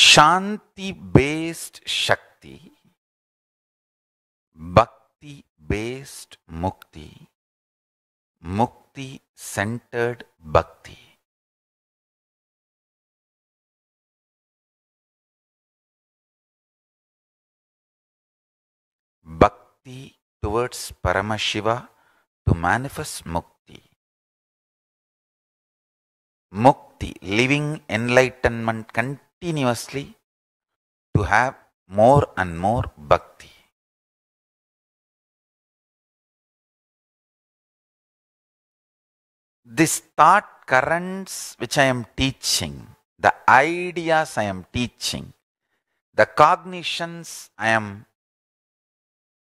शांति based शक्ति भक्ति based मुक्ति मुक्ति सेंटर्ड भक्ति भक्ति टुवर्ड्स परम Shiv to manifest mukti mukti living enlightenment कंट continuously to have more and more bhakti. This thought currents which I am teaching, the ideas I am teaching, the cognitions I am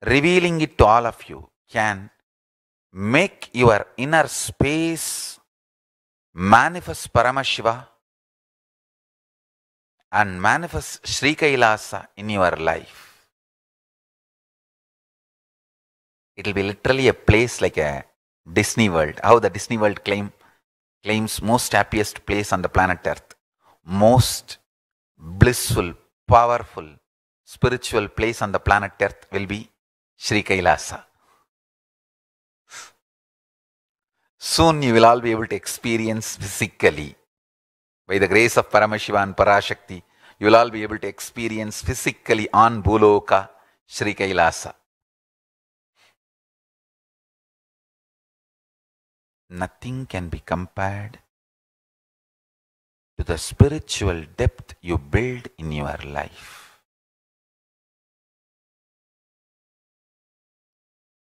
revealing it to all of you can make your inner space manifest Paramashiva and manifest Sri Kailasa in your life. It will be literally a place like a Disney World. How the Disney World claim, claims most happiest place on the planet Earth. Most blissful, powerful, spiritual place on the planet Earth will be Sri Kailasa. Soon you will all be able to experience physically by the grace of Paramashiva and Parashakti, you will all be able to experience physically on Buloka Sri Kailasa. Nothing can be compared to the spiritual depth you build in your life.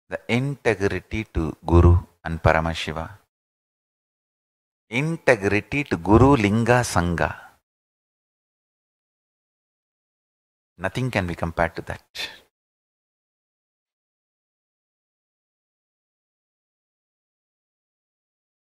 The integrity to Guru and Paramashiva Integrity to Guru Linga Sangha. Nothing can be compared to that.